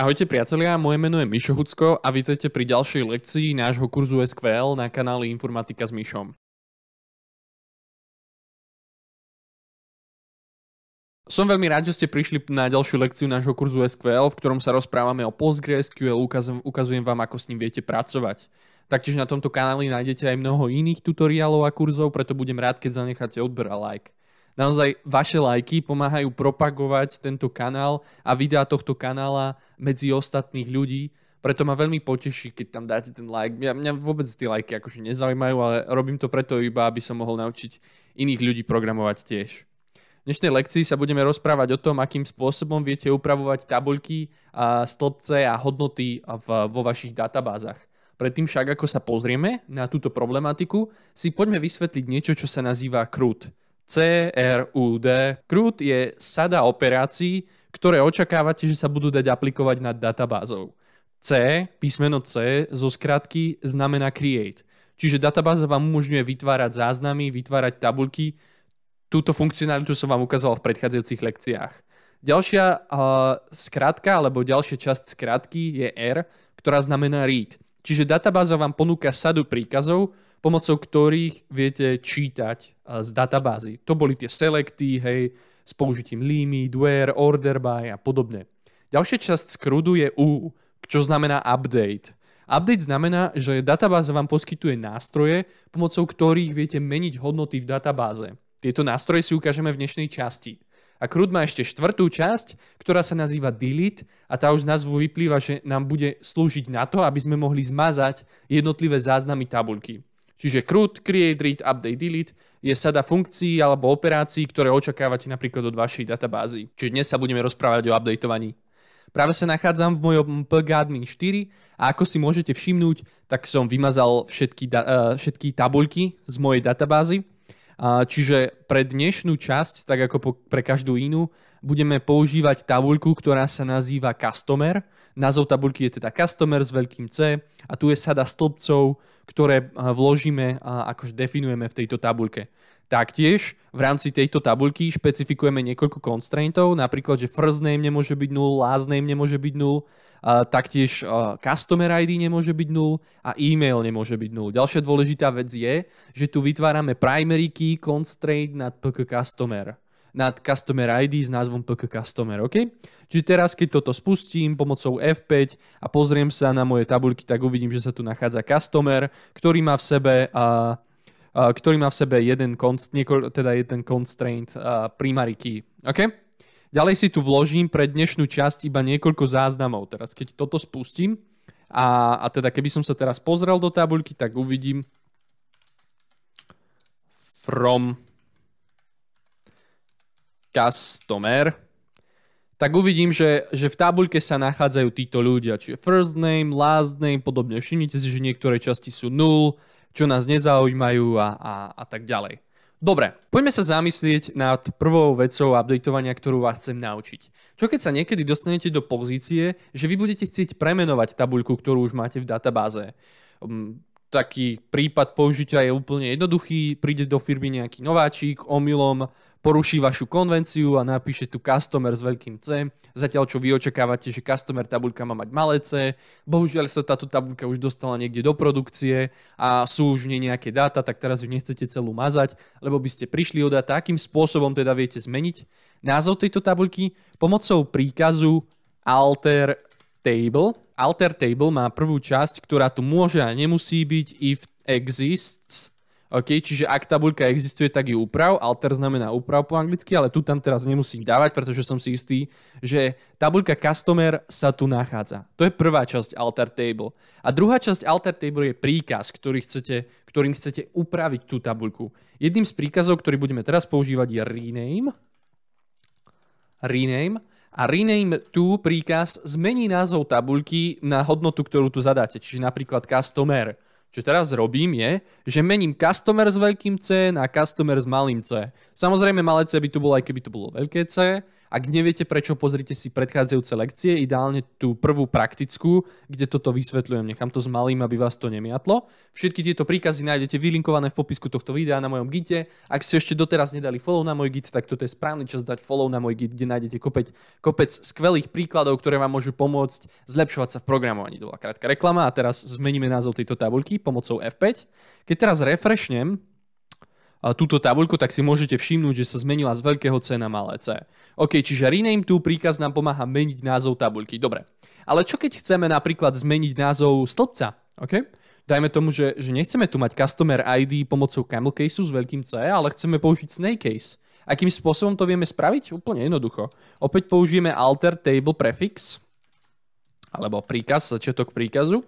Ahojte priatelia, moje meno je Mišo Hucko a vítajte pri ďalšej lekcii nášho kurzu SQL na kanáli Informatika s Mišom. Som veľmi rád, že ste prišli na ďalšiu lekciu nášho kurzu SQL, v ktorom sa rozprávame o PostgreSQL, ukazujem, ukazujem vám, ako s ním viete pracovať. Taktiež na tomto kanáli nájdete aj mnoho iných tutoriálov a kurzov, preto budem rád, keď zanecháte odber a like. Naozaj vaše lajky pomáhajú propagovať tento kanál a videá tohto kanála medzi ostatných ľudí, preto ma veľmi poteší, keď tam dáte ten like. Mňa, mňa vôbec tie lajky akože nezaujímajú, ale robím to preto iba, aby som mohol naučiť iných ľudí programovať tiež. V dnešnej lekcii sa budeme rozprávať o tom, akým spôsobom viete upravovať tabuľky, a stĺpce a hodnoty v, vo vašich databázach. Predtým však, ako sa pozrieme na túto problematiku, si poďme vysvetliť niečo, čo sa nazýva CRUD. CRUD. CRUD je sada operácií, ktoré očakávate, že sa budú dať aplikovať nad databázou. C, písmeno C zo skratky znamená create. Čiže databáza vám umožňuje vytvárať záznamy, vytvárať tabulky. Túto funkcionalitu som vám ukázal v predchádzajúcich lekciách. Ďalšia uh, skratka alebo ďalšia časť skratky je R, ktorá znamená read. Čiže databáza vám ponúka sadu príkazov, pomocou ktorých viete čítať eh, z databázy. To boli tie selecty, hej, s použitím limit, where, order by a podobne. Ďalšia časť skrudu je U, čo znamená update. Update znamená, že databáza vám poskytuje nástroje, pomocou ktorých viete meniť hodnoty v databáze. Tieto nástroje si ukážeme v dnešnej časti. A CRUD má ešte štvrtú časť, ktorá sa nazýva delete a tá už z názvu vyplýva, že nám bude slúžiť na to, aby sme mohli zmazať jednotlivé záznamy tabulky. Čiže CRUD, create, read, update, delete je sada funkcií alebo operácií, ktoré očakávate napríklad od vašej databázy. Čiže dnes sa budeme rozprávať o updateovaní. Práve sa nachádzam v mojom pgadmin 4 a ako si môžete všimnúť, tak som vymazal všetky, eh, všetky tabuľky z mojej databázy. Čiže pre dnešnú časť, tak ako pre každú inú, budeme používať tabuľku, ktorá sa nazýva Customer Názov tabulky je teda Customer s veľkým C a tu je sada stĺpcov, ktoré eh, vložíme a akože definujeme v tejto tabulke. Taktiež v rámci tejto tabulky špecifikujeme niekoľko constraintov, napríklad, že first name nemôže byť 0, last name nemôže byť 0, taktiež eh, customer ID nemôže byť 0 a e-mail nemôže byť 0. Ďalšia dôležitá vec je, že tu vytvárame primary key constraint na pk customer nad Customer ID s názvom PK Customer, OK? Čiže teraz, keď toto spustím pomocou F5 a pozriem sa na moje tabuľky, tak uvidím, že sa tu nachádza Customer, ktorý má v sebe... ktorý má v sebe jeden, const, teda jeden constraint uh, primary key. OK? Ďalej si tu vložím pre dnešnú časť iba niekoľko záznamov. Teraz keď toto spustím a, a teda keby som sa teraz pozrel do tabuľky, tak uvidím from Tomer. tak uvidím, že, že v tabuľke sa nachádzajú títo ľudia, čiže first name, last name, podobne. Všimnite si, že niektoré časti sú nul, čo nás nezaujímajú a, a, a tak ďalej. Dobre, poďme sa zamyslieť nad prvou vecou updateovania, ktorú vás chcem naučiť. Čo keď sa niekedy dostanete do pozície, že vy budete chcieť premenovať tabuľku, ktorú už máte v databáze. Um, taký prípad použitia je úplne jednoduchý, príde do firmy nejaký nováčik, omylom poruší vašu konvenciu a napíše tu customer s veľkým C, zatiaľ čo vy očakávate, že customer tabuľka má mať malé C, bohužiaľ sa táto tabuľka už dostala niekde do produkcie a sú už nie nejaké dáta, tak teraz ju nechcete celú mazať, lebo by ste prišli o dáta, akým spôsobom teda viete zmeniť názov tejto tabuľky pomocou príkazu alter table. Alter table má prvú časť, ktorá tu môže a nemusí byť if exists OK, čiže ak tabuľka existuje, tak ju uprav. Alter znamená uprav po anglicky, ale tu tam teraz nemusím dávať, pretože som si istý, že tabuľka customer sa tu nachádza. To je prvá časť alter table. A druhá časť alter table je príkaz, ktorý chcete, ktorým chcete upraviť tú tabuľku. Jedným z príkazov, ktorý budeme teraz používať je rename. Rename. A rename tu príkaz zmení názov tabuľky na hodnotu, ktorú tu zadáte, čiže napríklad customer. Čo teraz robím je, že mením customer s veľkým C na customer s malým C. Samozrejme malé C by tu bolo, aj keby to bolo veľké C, ak neviete prečo, pozrite si predchádzajúce lekcie, ideálne tú prvú praktickú, kde toto vysvetľujem. Nechám to s malým, aby vás to nemiatlo. Všetky tieto príkazy nájdete vylinkované v popisku tohto videa na mojom gite. Ak ste ešte doteraz nedali follow na môj git, tak toto je správny čas dať follow na môj git, kde nájdete kopec, kopec skvelých príkladov, ktoré vám môžu pomôcť zlepšovať sa v programovaní. Bola krátka reklama a teraz zmeníme názov tejto tabuľky pomocou F5. Keď teraz refreshnem, túto tabuľku, tak si môžete všimnúť, že sa zmenila z veľkého C na malé C. OK, čiže rename tu príkaz nám pomáha meniť názov tabuľky. Dobre. Ale čo keď chceme napríklad zmeniť názov stĺpca? OK? Dajme tomu, že, že nechceme tu mať customer ID pomocou camel caseu s veľkým C, ale chceme použiť snake case. Akým spôsobom to vieme spraviť? Úplne jednoducho. Opäť použijeme alter table prefix, alebo príkaz, začiatok príkazu,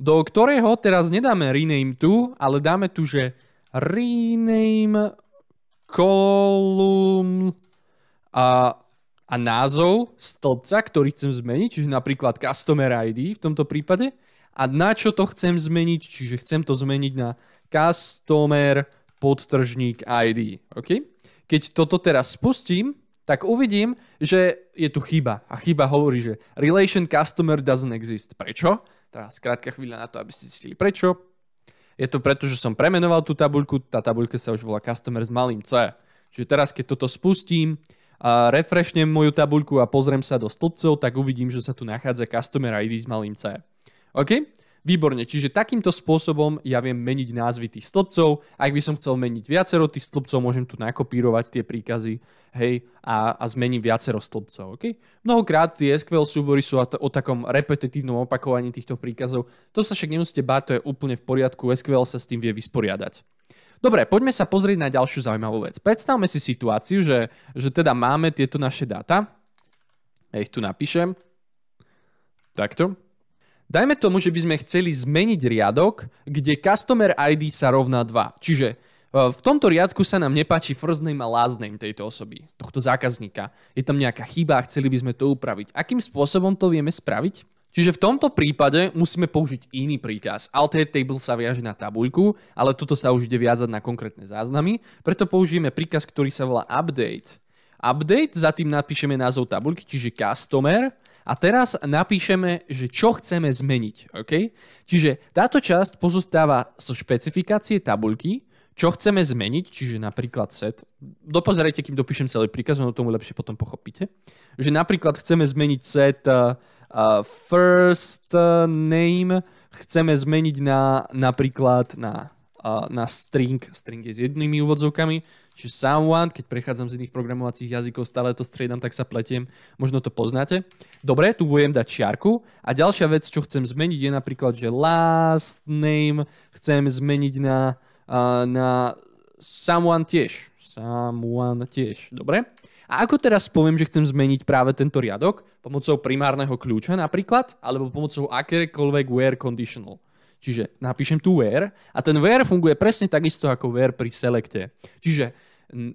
do ktorého teraz nedáme rename tu, ale dáme tu, že rename column a, a názov stĺpca, ktorý chcem zmeniť, čiže napríklad customer ID v tomto prípade. A na čo to chcem zmeniť, čiže chcem to zmeniť na customer podtržník ID. Okay? Keď toto teraz spustím, tak uvidím, že je tu chyba. A chyba hovorí, že relation customer doesn't exist. Prečo? Teraz krátka chvíľa na to, aby ste zistili prečo. Je to preto, že som premenoval tú tabuľku, tá tabuľka sa už volá Customer s malým C. Čiže teraz, keď toto spustím, a refreshnem moju tabuľku a pozriem sa do stĺpcov, tak uvidím, že sa tu nachádza Customer ID s malým C. OK? Výborne, čiže takýmto spôsobom ja viem meniť názvy tých stĺpcov. Ak by som chcel meniť viacero tých stĺpcov, môžem tu nakopírovať tie príkazy hej, a, a zmením viacero stĺpcov. Okay? Mnohokrát tie SQL súbory sú o takom repetitívnom opakovaní týchto príkazov. To sa však nemusíte báť, to je úplne v poriadku, SQL sa s tým vie vysporiadať. Dobre, poďme sa pozrieť na ďalšiu zaujímavú vec. Predstavme si situáciu, že, že teda máme tieto naše dáta. Ja ich tu napíšem. Takto. Dajme tomu, že by sme chceli zmeniť riadok, kde customer ID sa rovná 2. Čiže e, v tomto riadku sa nám nepáči first name a last name tejto osoby, tohto zákazníka. Je tam nejaká chyba a chceli by sme to upraviť. Akým spôsobom to vieme spraviť? Čiže v tomto prípade musíme použiť iný príkaz. Alter table sa viaže na tabuľku, ale toto sa už ide viazať na konkrétne záznamy, preto použijeme príkaz, ktorý sa volá update. Update, za tým napíšeme názov tabuľky, čiže customer a teraz napíšeme, že čo chceme zmeniť. Okay? Čiže táto časť pozostáva z špecifikácie tabuľky, čo chceme zmeniť, čiže napríklad set. Dopozerajte, kým dopíšem celý príkaz, ono tomu lepšie potom pochopíte. Že napríklad chceme zmeniť set uh, uh, first eh, name, chceme zmeniť na napríklad na, uh, na string, string je s jednými úvodzovkami, Čiže someone, keď prechádzam z iných programovacích jazykov, stále to striedam, tak sa pletiem. Možno to poznáte. Dobre, tu budem dať čiarku. A ďalšia vec, čo chcem zmeniť, je napríklad, že last name chcem zmeniť na, na someone tiež. Someone tiež. Dobre. A ako teraz poviem, že chcem zmeniť práve tento riadok? Pomocou primárneho kľúča napríklad, alebo pomocou akékoľvek where conditional. Čiže napíšem tu where a ten where funguje presne takisto ako where pri selecte. Čiže,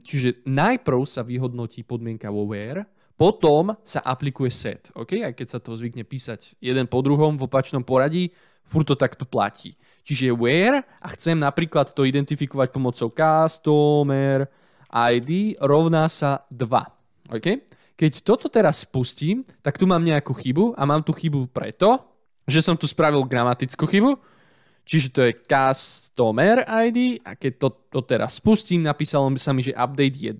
čiže najprv sa vyhodnotí podmienka vo where, potom sa aplikuje set. Okay? Aj keď sa to zvykne písať jeden po druhom v opačnom poradí, furt to takto platí. Čiže where a chcem napríklad to identifikovať pomocou customer ID rovná sa 2. Okay? Keď toto teraz spustím, tak tu mám nejakú chybu a mám tu chybu preto, že som tu spravil gramatickú chybu, Čiže to je customer ID a keď to, to teraz spustím, napísalo by sa mi, že update 1.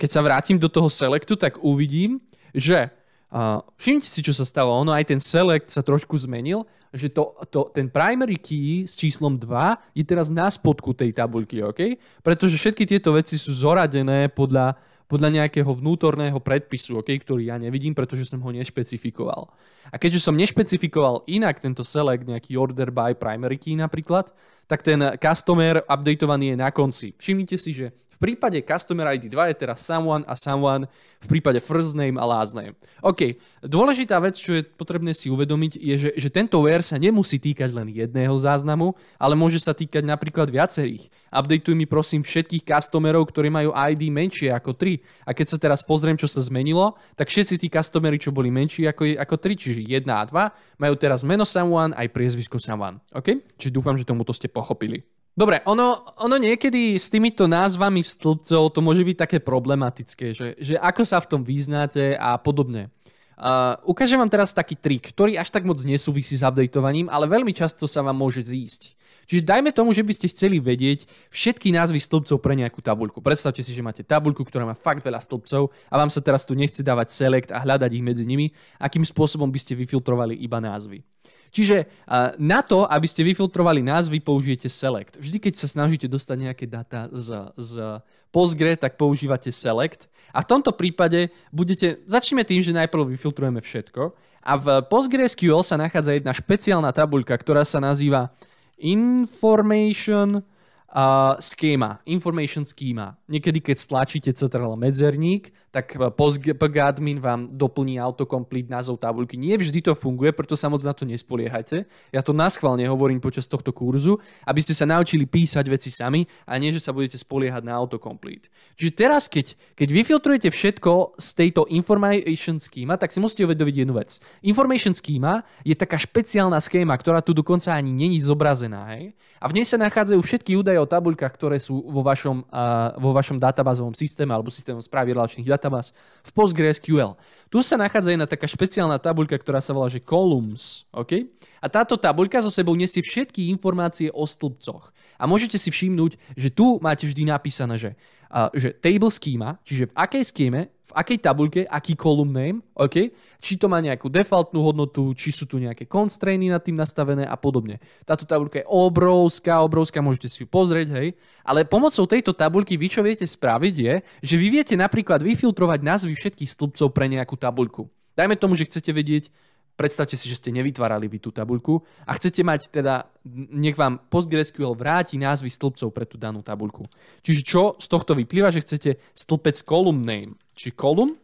Keď sa vrátim do toho selectu, tak uvidím, že uh, všimnite si, čo sa stalo. Ono aj ten select sa trošku zmenil, že to, to, ten primary key s číslom 2 je teraz na spodku tej tabuľky, okay? Pretože všetky tieto veci sú zoradené podľa, podľa nejakého vnútorného predpisu, okay, ktorý ja nevidím, pretože som ho nešpecifikoval. A keďže som nešpecifikoval inak tento select, nejaký order by primary key napríklad, tak ten customer updateovaný je na konci. Všimnite si, že v prípade customer ID 2 je teraz someone a someone v prípade first name a last name. OK, dôležitá vec, čo je potrebné si uvedomiť, je, že, že tento where sa nemusí týkať len jedného záznamu, ale môže sa týkať napríklad viacerých. Updateuj mi prosím všetkých customerov, ktorí majú ID menšie ako 3. A keď sa teraz pozriem, čo sa zmenilo, tak všetci tí customery, čo boli menší ako, ako 3, čiže 1 a 2, majú teraz meno someone aj priezvisko someone. OK? Čiže dúfam, že tomuto ste po pochopili. Dobre, ono, ono niekedy s týmito názvami stĺpcov to môže byť také problematické, že, že ako sa v tom vyznáte a podobne. Uh, ukážem vám teraz taký trik, ktorý až tak moc nesúvisí s updateovaním, ale veľmi často sa vám môže zísť. Čiže dajme tomu, že by ste chceli vedieť všetky názvy stĺpcov pre nejakú tabuľku. Predstavte si, že máte tabuľku, ktorá má fakt veľa stĺpcov a vám sa teraz tu nechce dávať select a hľadať ich medzi nimi, akým spôsobom by ste vyfiltrovali iba názvy. Čiže na to, aby ste vyfiltrovali názvy, použijete select. Vždy, keď sa snažíte dostať nejaké data z, z Postgre, tak používate select. A v tomto prípade budete... Začneme tým, že najprv vyfiltrujeme všetko. A v PostgreSQL sa nachádza jedna špeciálna tabuľka, ktorá sa nazýva Information schéma, information schema. Niekedy, keď stlačíte CTRL medzerník, tak e, postgadmin vám doplní autocomplete názov tabuľky. Nie vždy to funguje, preto sa moc na to nespoliehajte. Ja to naschválne hovorím počas tohto kurzu, aby ste sa naučili písať veci sami a nie, že sa budete spoliehať na autocomplete. Čiže teraz, keď, keď vyfiltrujete všetko z tejto information schema, tak si musíte uvedoviť jednu vec. Information schema je taká špeciálna schéma, ktorá tu dokonca ani není zobrazená. Hej? A v nej sa nachádzajú všetky údaje o tabuľkách, ktoré sú vo vašom, vo vašom databázovom systéme alebo systémom správy relačných databáz v PostgreSQL. Tu sa nachádza jedna taká špeciálna tabuľka, ktorá sa volá že columns. Okay? A táto tabuľka so sebou nesie všetky informácie o stĺpcoch. A môžete si všimnúť, že tu máte vždy napísané, že, uh, že table schema, čiže v akej scheme, v akej tabuľke, aký column name, okay? či to má nejakú defaultnú hodnotu, či sú tu nejaké constrainy nad tým nastavené a podobne. Táto tabuľka je obrovská, obrovská, môžete si ju pozrieť, hej. Ale pomocou tejto tabuľky vy čo viete spraviť je, že vy viete napríklad vyfiltrovať názvy všetkých stĺpcov pre nejakú tabuľku. Dajme tomu, že chcete vedieť, Predstavte si, že ste nevytvárali vy tú tabuľku a chcete mať teda, nech vám PostgreSQL vráti názvy stĺpcov pre tú danú tabuľku. Čiže čo z tohto vyplýva, že chcete stĺpec column name, či column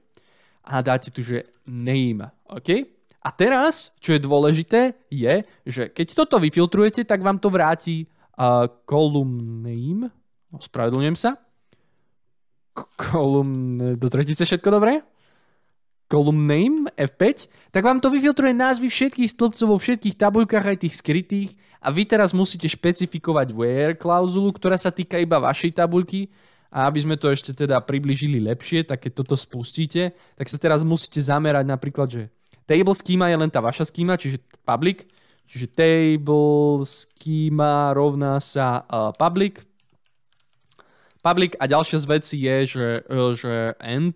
a dáte tu, že name. OK? A teraz, čo je dôležité, je, že keď toto vyfiltrujete, tak vám to vráti uh, column name. Ospravedlňujem sa. Column... Do tretice všetko dobré? column name F5, tak vám to vyfiltruje názvy všetkých stĺpcov vo všetkých tabuľkách aj tých skrytých a vy teraz musíte špecifikovať where klauzulu, ktorá sa týka iba vašej tabuľky a aby sme to ešte teda približili lepšie, tak keď toto spustíte, tak sa teraz musíte zamerať napríklad, že table schema je len tá vaša schema, čiže public, čiže table schema rovná sa uh, public, public a ďalšia z vecí je, že, e, že end,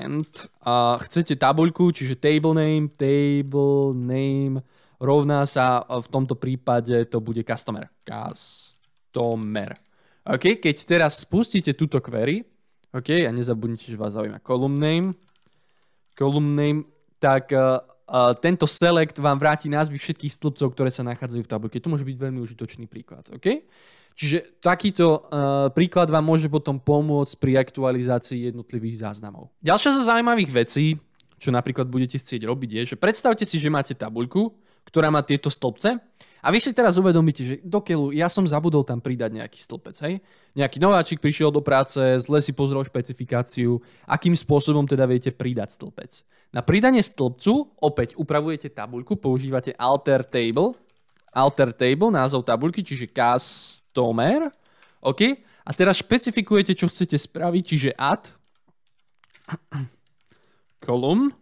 end a chcete tabuľku, čiže table name, table name rovná sa v tomto prípade to bude customer. Customer. OK, keď teraz spustíte túto query, OK, a nezabudnite, že vás zaujíma column name, column name, tak eh, tento select vám vráti názvy všetkých stĺpcov, ktoré sa nachádzajú v tabulke. To môže byť veľmi užitočný príklad. Okay? Čiže takýto uh, príklad vám môže potom pomôcť pri aktualizácii jednotlivých záznamov. Ďalšia zo zaujímavých vecí, čo napríklad budete chcieť robiť, je, že predstavte si, že máte tabuľku, ktorá má tieto stĺpce a vy si teraz uvedomíte, že do keľu ja som zabudol tam pridať nejaký stĺpec, hej? Nejaký nováčik prišiel do práce, zle si pozrel špecifikáciu, akým spôsobom teda viete pridať stĺpec. Na pridanie stĺpcu opäť upravujete tabuľku, používate alter table, alter table, názov tabuľky, čiže customer, OK? A teraz špecifikujete, čo chcete spraviť, čiže add column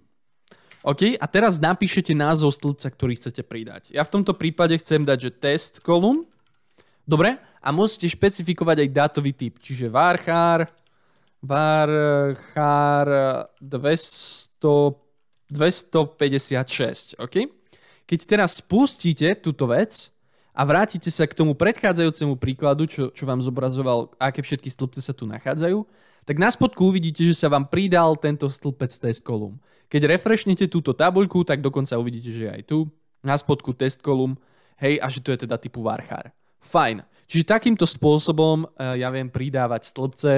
OK, a teraz napíšete názov stĺpca, ktorý chcete pridať. Ja v tomto prípade chcem dať, že test kolum. Dobre, a môžete špecifikovať aj dátový typ, čiže varchár, varchar 200, 256, OK? Keď teraz spustíte túto vec a vrátite sa k tomu predchádzajúcemu príkladu, čo, čo vám zobrazoval, aké všetky stĺpce sa tu nachádzajú, tak na spodku uvidíte, že sa vám pridal tento stĺpec test kolum. Keď refreshnete túto tabuľku, tak dokonca uvidíte, že je aj tu, na spodku test kolum, hej, a že to je teda typu varchár. Fajn. Čiže takýmto spôsobom e, ja viem pridávať stĺpce,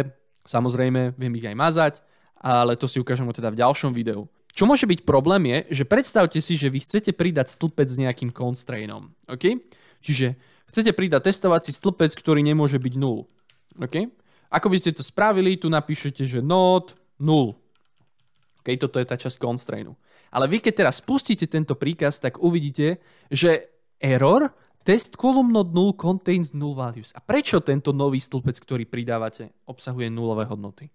samozrejme viem ich aj mazať, ale to si ukážem teda v ďalšom videu. Čo môže byť problém je, že predstavte si, že vy chcete pridať stĺpec s nejakým constrainom. OK? Čiže chcete pridať testovací stĺpec, ktorý nemôže byť 0. OK? Ako by ste to spravili, tu napíšete, že not 0. OK, toto je tá časť constrainu. Ale vy, keď teraz spustíte tento príkaz, tak uvidíte, že error test column not 0 contains null values. A prečo tento nový stĺpec, ktorý pridávate, obsahuje nulové hodnoty?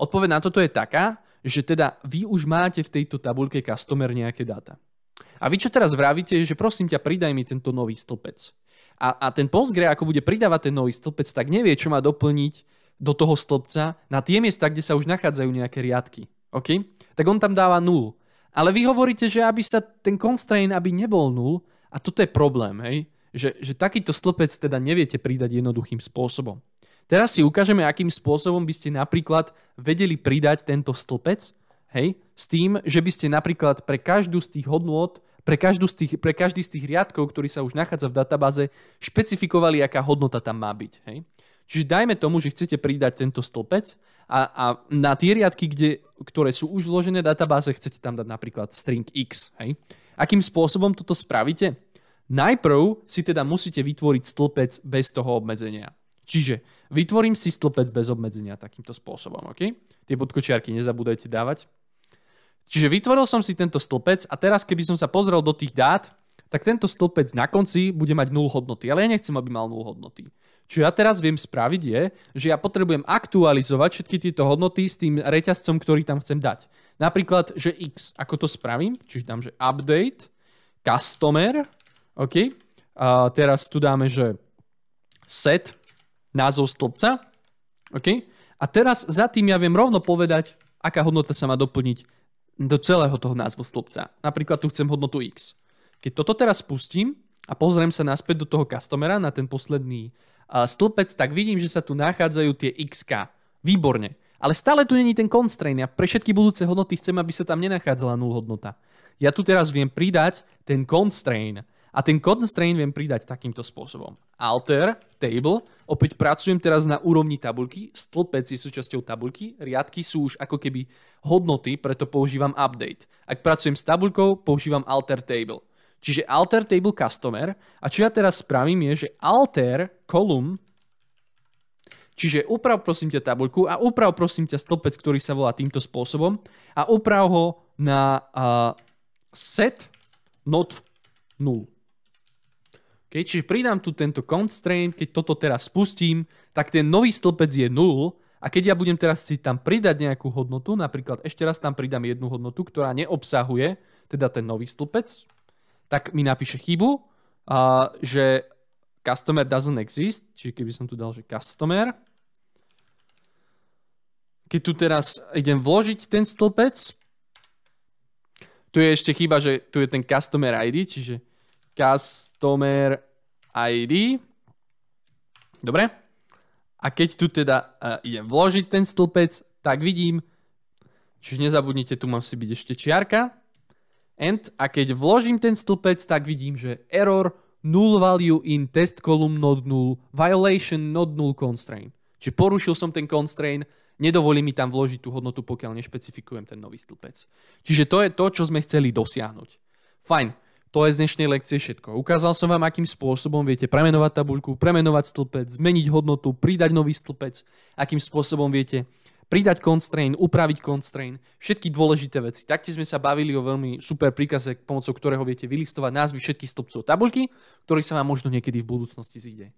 Odpoveď na toto je taká, že teda vy už máte v tejto tabuľke customer nejaké dáta. A vy čo teraz vravíte, že prosím ťa, pridaj mi tento nový stĺpec. A, a ten Postgre, ako bude pridávať ten nový stĺpec, tak nevie, čo má doplniť do toho stĺpca na tie miesta, kde sa už nachádzajú nejaké riadky. Okay? Tak on tam dáva 0. Ale vy hovoríte, že aby sa ten constraint, aby nebol 0, a toto je problém, hej? Že, že takýto stĺpec teda neviete pridať jednoduchým spôsobom. Teraz si ukážeme, akým spôsobom by ste napríklad vedeli pridať tento stĺpec, hej? S tým, že by ste napríklad pre každú z tých hodnôt pre, každú z tých, pre každý z tých riadkov, ktorý sa už nachádza v databáze, špecifikovali, aká hodnota tam má byť. Hej? Čiže dajme tomu, že chcete pridať tento stĺpec a, a na tie riadky, kde, ktoré sú už vložené v databáze, chcete tam dať napríklad string x. Hej? Akým spôsobom toto spravíte? Najprv si teda musíte vytvoriť stĺpec bez toho obmedzenia. Čiže vytvorím si stĺpec bez obmedzenia takýmto spôsobom. Okay? Tie podkočiarky nezabudajte dávať. Čiže vytvoril som si tento stĺpec a teraz keby som sa pozrel do tých dát, tak tento stĺpec na konci bude mať 0 hodnoty. Ale ja nechcem, aby mal 0 hodnoty. Čo ja teraz viem spraviť je, že ja potrebujem aktualizovať všetky tieto hodnoty s tým reťazcom, ktorý tam chcem dať. Napríklad, že x, ako to spravím, čiže dám, že update, customer, OK, a teraz tu dáme, že set, názov stĺpca, OK, a teraz za tým ja viem rovno povedať, aká hodnota sa má doplniť do celého toho názvu stĺpca. Napríklad tu chcem hodnotu x. Keď toto teraz spustím a pozriem sa naspäť do toho customera na ten posledný stĺpec, tak vidím, že sa tu nachádzajú tie xk. Výborne. Ale stále tu není ten constraint a pre všetky budúce hodnoty chcem, aby sa tam nenachádzala 0 hodnota. Ja tu teraz viem pridať ten constraint. A ten constraint viem pridať takýmto spôsobom. Alter, table, opäť pracujem teraz na úrovni tabulky, stĺpec je súčasťou tabulky, riadky sú už ako keby hodnoty, preto používam update. Ak pracujem s tabulkou, používam alter table. Čiže alter table customer. A čo ja teraz spravím je, že alter column Čiže uprav prosím ťa tabuľku a uprav prosím ťa stĺpec, ktorý sa volá týmto spôsobom a uprav ho na set not null. Keď čiže pridám tu tento constraint, keď toto teraz spustím, tak ten nový stĺpec je 0 a keď ja budem teraz si tam pridať nejakú hodnotu, napríklad ešte raz tam pridám jednu hodnotu, ktorá neobsahuje teda ten nový stĺpec, tak mi napíše chybu, a, že customer doesn't exist, čiže keby som tu dal, že customer. Keď tu teraz idem vložiť ten stĺpec, tu je ešte chyba, že tu je ten customer ID, čiže customer ID. Dobre. A keď tu teda uh, idem vložiť ten stĺpec, tak vidím, čiže nezabudnite, tu mám si byť ešte čiarka, and a keď vložím ten stĺpec, tak vidím, že error null value in test column not null, violation not null constraint. Čiže porušil som ten constraint, nedovolí mi tam vložiť tú hodnotu, pokiaľ nešpecifikujem ten nový stĺpec. Čiže to je to, čo sme chceli dosiahnuť. Fajn, to je z dnešnej lekcie všetko. Ukázal som vám, akým spôsobom viete premenovať tabuľku, premenovať stĺpec, zmeniť hodnotu, pridať nový stĺpec, akým spôsobom viete pridať constraint, upraviť constraint, všetky dôležité veci. Taktiež sme sa bavili o veľmi super príkaze, pomocou ktorého viete vylistovať názvy všetkých stĺpcov tabulky, ktorý sa vám možno niekedy v budúcnosti zíde.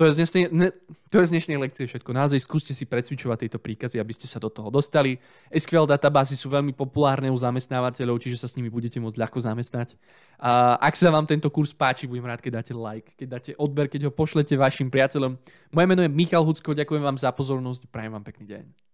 To je, z dnešnej, ne, to je z dnešnej lekcie všetko. Naozaj skúste si precvičovať tieto príkazy, aby ste sa do toho dostali. SQL databázy sú veľmi populárne u zamestnávateľov, čiže sa s nimi budete môcť ľahko zamestnať. A ak sa vám tento kurz páči, budem rád, keď dáte like, keď dáte odber, keď ho pošlete vašim priateľom. Moje meno je Michal Hucko, ďakujem vám za pozornosť, prajem vám pekný deň.